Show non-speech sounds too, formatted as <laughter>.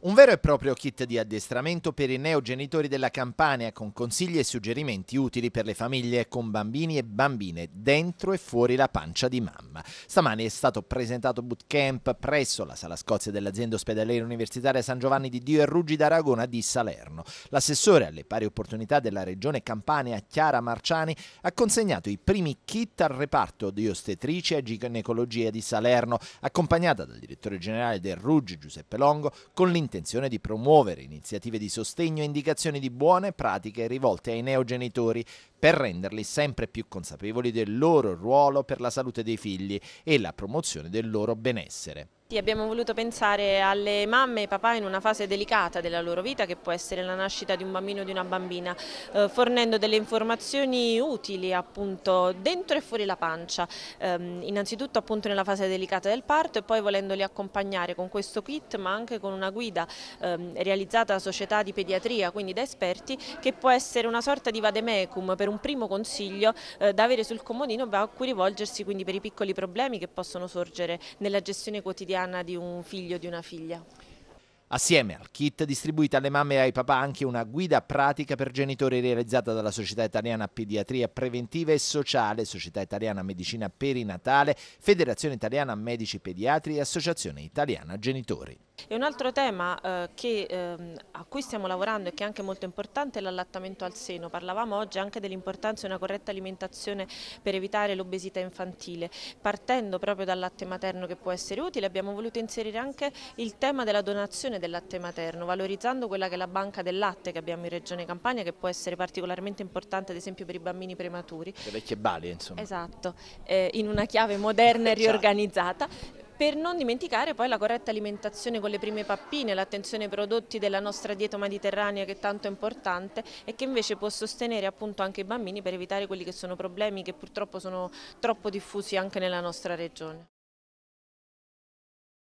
Un vero e proprio kit di addestramento per i neogenitori della Campania con consigli e suggerimenti utili per le famiglie con bambini e bambine dentro e fuori la pancia di mamma. Stamani è stato presentato bootcamp presso la sala Scozia dell'azienda ospedaliera universitaria San Giovanni di Dio e Ruggi d'Aragona di Salerno. L'assessore alle pari opportunità della regione Campania Chiara Marciani ha consegnato i primi kit al reparto di ostetricia e ginecologia di Salerno, accompagnata dal direttore generale del Ruggi Giuseppe Longo con l'interno intenzione di promuovere iniziative di sostegno e indicazioni di buone pratiche rivolte ai neogenitori per renderli sempre più consapevoli del loro ruolo per la salute dei figli e la promozione del loro benessere. Abbiamo voluto pensare alle mamme e ai papà in una fase delicata della loro vita che può essere la nascita di un bambino o di una bambina, eh, fornendo delle informazioni utili appunto dentro e fuori la pancia, eh, innanzitutto appunto nella fase delicata del parto e poi volendoli accompagnare con questo kit ma anche con una guida eh, realizzata da società di pediatria, quindi da esperti, che può essere una sorta di vademecum per un primo consiglio eh, da avere sul comodino a cui rivolgersi quindi per i piccoli problemi che possono sorgere nella gestione quotidiana Arianna di un figlio o di una figlia. Assieme al kit distribuita alle mamme e ai papà anche una guida pratica per genitori realizzata dalla Società Italiana Pediatria Preventiva e Sociale, Società Italiana Medicina Perinatale, Federazione Italiana Medici Pediatri e Associazione Italiana Genitori. E un altro tema eh, che, eh, a cui stiamo lavorando e che è anche molto importante è l'allattamento al seno. Parlavamo oggi anche dell'importanza di una corretta alimentazione per evitare l'obesità infantile. Partendo proprio dal latte materno che può essere utile abbiamo voluto inserire anche il tema della donazione del latte materno, valorizzando quella che è la banca del latte che abbiamo in Regione Campania che può essere particolarmente importante ad esempio per i bambini prematuri. Le vecchie balie insomma. Esatto, eh, in una chiave moderna e <laughs> riorganizzata per non dimenticare poi la corretta alimentazione con le prime pappine, l'attenzione ai prodotti della nostra dieta mediterranea che è tanto importante e che invece può sostenere appunto anche i bambini per evitare quelli che sono problemi che purtroppo sono troppo diffusi anche nella nostra regione.